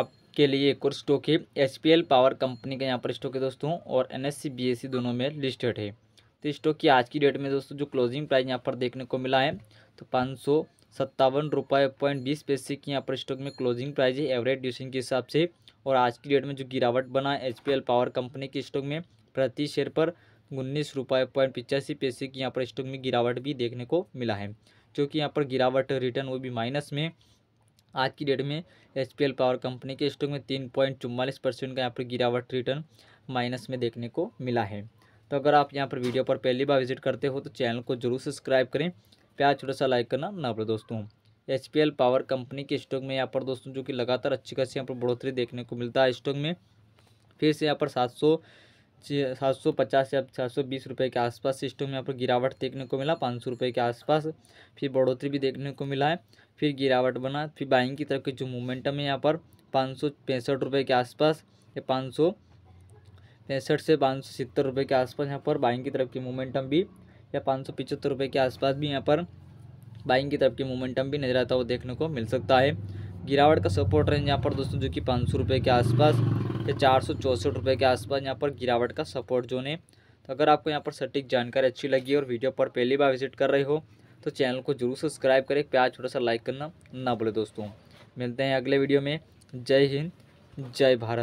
आपके लिए एक और स्टॉक है एच पावर कंपनी का यहाँ पर स्टॉक है दोस्तों और एन एस दोनों में लिस्टेड है तो स्टॉक की आज की डेट में दोस्तों जो क्लोजिंग प्राइस यहाँ पर देखने को मिला है तो पाँच सौ सत्तावन रुपये पॉइंट बीस पैसे की यहाँ पर स्टॉक में क्लोजिंग प्राइस है एवरेज ड्यूशन के हिसाब से और आज की डेट में जो गिरावट बना है एच पावर कंपनी के स्टॉक में प्रति शेयर पर उन्नीस रुपये पॉइंट पिचासी पैसे की यहाँ पर स्टॉक में गिरावट भी देखने को मिला है जो कि यहाँ पर गिरावट रिटर्न वो भी माइनस में आज की डेट में एच पावर कंपनी के स्टॉक में तीन पॉइंट चुम्बालीस परसेंट का यहाँ पर गिरावट रिटर्न माइनस में देखने को मिला है तो अगर आप यहाँ पर वीडियो पर पहली बार विजिट करते हो तो चैनल को जरूर सब्सक्राइब करें प्यार छोटा सा लाइक करना ना पड़े दोस्तों एच पावर कंपनी के स्टॉक में यहाँ पर दोस्तों जो कि लगातार अच्छी खासी यहाँ पर बढ़ोतरी देखने को मिलता है स्टॉक में फिर से यहाँ पर सात सात सौ पचास या सात सौ बीस रुपये के आसपास सिस्टम में यहाँ पर गिरावट देखने को मिला पाँच सौ रुपये के आसपास फिर बढ़ोतरी भी देखने को मिला है फिर गिरावट बना फिर बाइंग की तरफ के जो मोमेंटम है यहाँ पर पाँच सौ पैंसठ रुपये के आसपास या पाँच सौ पैंसठ से पाँच सौ सत्तर रुपये के आसपास यहाँ पर बाइंग की तरफ की मोमेंटम भी या पाँच सौ पिचहत्तर रुपये के आसपास भी यहाँ पर बाइंग की तरफ की मोमेंटम भी नजर आता हुआ देखने को मिल सकता है गिरावट का सपोर्ट रेंज यहाँ पर दोस्तों जो कि पाँच सौ रुपये के आसपास या चार सौ चौंसठ रुपये के आसपास यहाँ पर गिरावट का सपोर्ट जोन है तो अगर आपको यहाँ पर सटीक जानकारी अच्छी लगी और वीडियो पर पहली बार विजिट कर रहे हो तो चैनल को जरूर सब्सक्राइब करें प्याज छोटा सा लाइक करना ना भूले दोस्तों मिलते हैं अगले वीडियो में जय हिंद जय भारत